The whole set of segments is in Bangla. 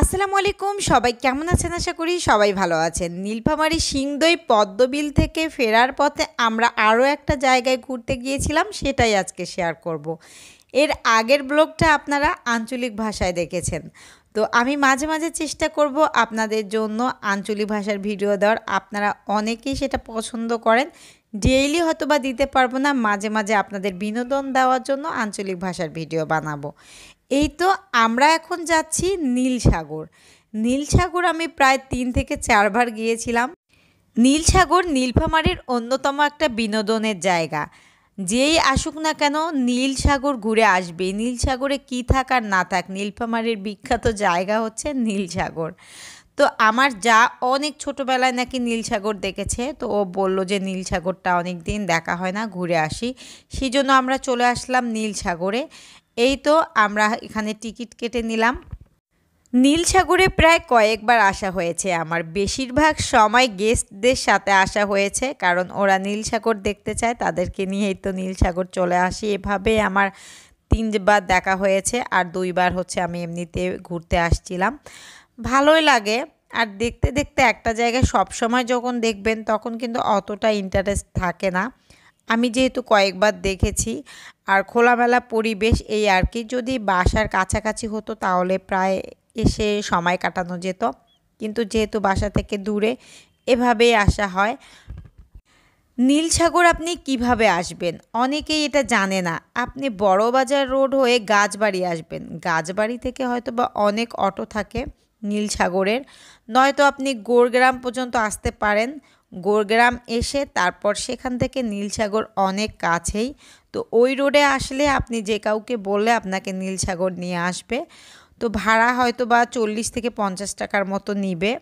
আসসালামু আলাইকুম সবাই কেমন আছেন আশা করি সবাই ভালো আছেন নীলফামারি সিংদই পদ্মবিল থেকে ফেরার পথে আমরা আরও একটা জায়গায় ঘুরতে গিয়েছিলাম সেটাই আজকে শেয়ার করব। এর আগের ব্লগটা আপনারা আঞ্চলিক ভাষায় দেখেছেন তো আমি মাঝে মাঝে চেষ্টা করব আপনাদের জন্য আঞ্চলিক ভাষার ভিডিও দেওয়ার আপনারা অনেকেই সেটা পছন্দ করেন ডেইলি হয়তো দিতে পারবো না মাঝে মাঝে আপনাদের বিনোদন দেওয়ার জন্য আঞ্চলিক ভাষার ভিডিও বানাবো এই তো আমরা এখন যাচ্ছি নীল সাগর নীল সাগর আমি প্রায় তিন থেকে চারবার গিয়েছিলাম নীল সাগর নীলফামারির অন্যতম একটা বিনোদনের জায়গা যেই আসুক না কেন নীল সাগর ঘুরে আসবে নীল সাগরে কী থাক আর না থাক নীলফামারির বিখ্যাত জায়গা হচ্ছে নীল সাগর তো আমার যা অনেক ছোটোবেলায় নাকি নীল সাগর দেখেছে তো ও বলল যে নীল সাগরটা অনেক দিন দেখা হয় না ঘুরে আসি সেই জন্য আমরা চলে আসলাম নীল সাগরে এই তো আমরা এখানে টিকিট কেটে নিলাম নীল সাগরে প্রায় কয়েকবার আসা হয়েছে আমার বেশিরভাগ সময় গেস্টদের সাথে আসা হয়েছে কারণ ওরা নীল সাগর দেখতে চায় তাদেরকে নিয়েই তো নীল সাগর চলে আসি এভাবে আমার তিনবার দেখা হয়েছে আর দুইবার হচ্ছে আমি এমনিতে ঘুরতে আসছিলাম ভালোই লাগে আর দেখতে দেখতে একটা জায়গায় সব সময় যখন দেখবেন তখন কিন্তু অতটা ইন্টারেস্ট থাকে না আমি যেহেতু কয়েকবার দেখেছি আর খোলামেলা পরিবেশ এই আর কি যদি বাসার কাছাকাছি হতো তাহলে প্রায় এসে সময় কাটানো যেত কিন্তু যেহেতু বাসা থেকে দূরে এভাবেই আসা হয় নীল সাগর আপনি কিভাবে আসবেন অনেকেই এটা জানে না আপনি বড় বাজার রোড হয়ে গাছবাড়ি আসবেন গাছবাড়ি থেকে হয়তো বা অনেক অটো থাকে নীল সাগরের নয়তো আপনি গোরগ্রাম পর্যন্ত আসতে পারেন গোরগ্রাম এসে তারপর সেখান থেকে নীলসাগর অনেক কাছেই তো ওই রোডে আসলে আপনি যে কাউকে বললে আপনাকে নীলসাগর নিয়ে আসবে তো ভাড়া হয়তো বা চল্লিশ থেকে পঞ্চাশ টাকার মতো নিবে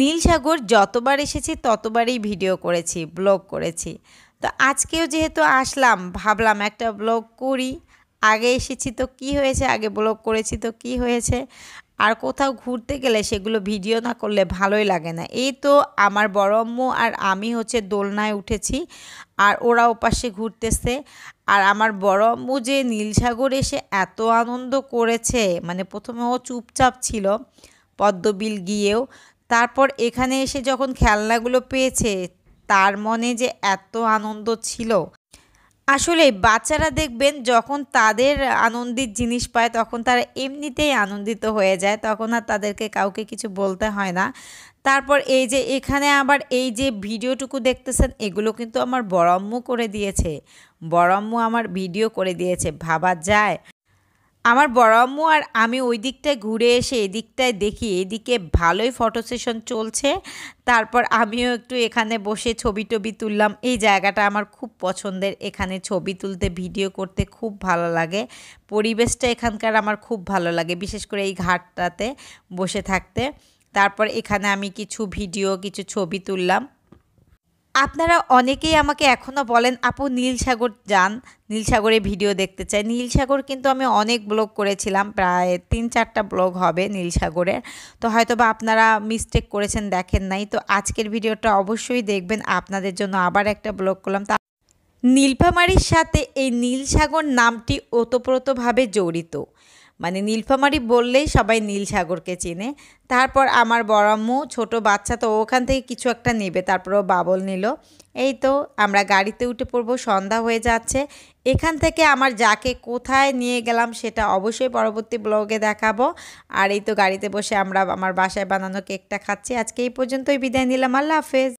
নীলসাগর যতবার এসেছি ততবারই ভিডিও করেছি ব্লগ করেছি তো আজকেও যেহেতু আসলাম ভাবলাম একটা ব্লগ করি আগে এসেছি তো কি হয়েছে আগে ব্লগ করেছি তো কি হয়েছে আর কোথাও ঘুরতে গেলে সেগুলো ভিডিও না করলে ভালোই লাগে না এই তো আমার বড় আর আমি হচ্ছে দোলনায় উঠেছি আর ওরা ওপাশে ঘুরতেছে আর আমার বড়ম্মু যে নীলসাগর এসে এত আনন্দ করেছে মানে প্রথমে ও চুপচাপ ছিল পদ্মবিল গিয়েও তারপর এখানে এসে যখন খেলনাগুলো পেয়েছে তার মনে যে এত আনন্দ ছিল আসলে বাচ্চারা দেখবেন যখন তাদের আনন্দিত জিনিস পায় তখন তারা এমনিতেই আনন্দিত হয়ে যায় তখন আর তাদেরকে কাউকে কিছু বলতে হয় না তারপর এই যে এখানে আবার এই যে ভিডিওটুকু দেখতেছেন এগুলো কিন্তু আমার বড়ম্ম করে দিয়েছে বড়ম্মু আমার ভিডিও করে দিয়েছে ভাবা যায় আমার বড় আম্মু আর আমি ওই দিকটায় ঘুরে এসে এদিকটায় দেখি এদিকে ভালোই ফটো সেশন চলছে তারপর আমিও একটু এখানে বসে ছবি টবি তুললাম এই জায়গাটা আমার খুব পছন্দের এখানে ছবি তুলতে ভিডিও করতে খুব ভালো লাগে পরিবেশটা এখানকার আমার খুব ভালো লাগে বিশেষ করে এই ঘাটটাতে বসে থাকতে তারপর এখানে আমি কিছু ভিডিও কিছু ছবি তুললাম আপনারা অনেকেই আমাকে এখনও বলেন আপু নীলসাগর যান নীলসাগরে ভিডিও দেখতে চাই নীলসাগর কিন্তু আমি অনেক ব্লগ করেছিলাম প্রায় তিন চারটা ব্লগ হবে নীলসাগরের তো হয়তো বা আপনারা মিস্টেক করেছেন দেখেন নাই তো আজকের ভিডিওটা অবশ্যই দেখবেন আপনাদের জন্য আবার একটা ব্লগ করলাম তা নীলফামারির সাথে এই নীলসাগর নামটি ওতপ্রোতভাবে জড়িত মানে নীলফামারি বললেই সবাই নীল সাগরকে চিনে তারপর আমার বড়াম্মু ছোট বাচ্চা তো ওখান থেকে কিছু একটা নেবে তারপরও বাবল নিল এই তো আমরা গাড়িতে উঠে পড়বো সন্ধ্যা হয়ে যাচ্ছে এখান থেকে আমার যাকে কোথায় নিয়ে গেলাম সেটা অবশ্যই পরবর্তী ব্লগে দেখাবো আর এই তো গাড়িতে বসে আমরা আমার বাসায় বানানো কেকটা খাচ্ছি আজকে এই পর্যন্তই বিদায় নিলাম আল্লাহ হাফেজ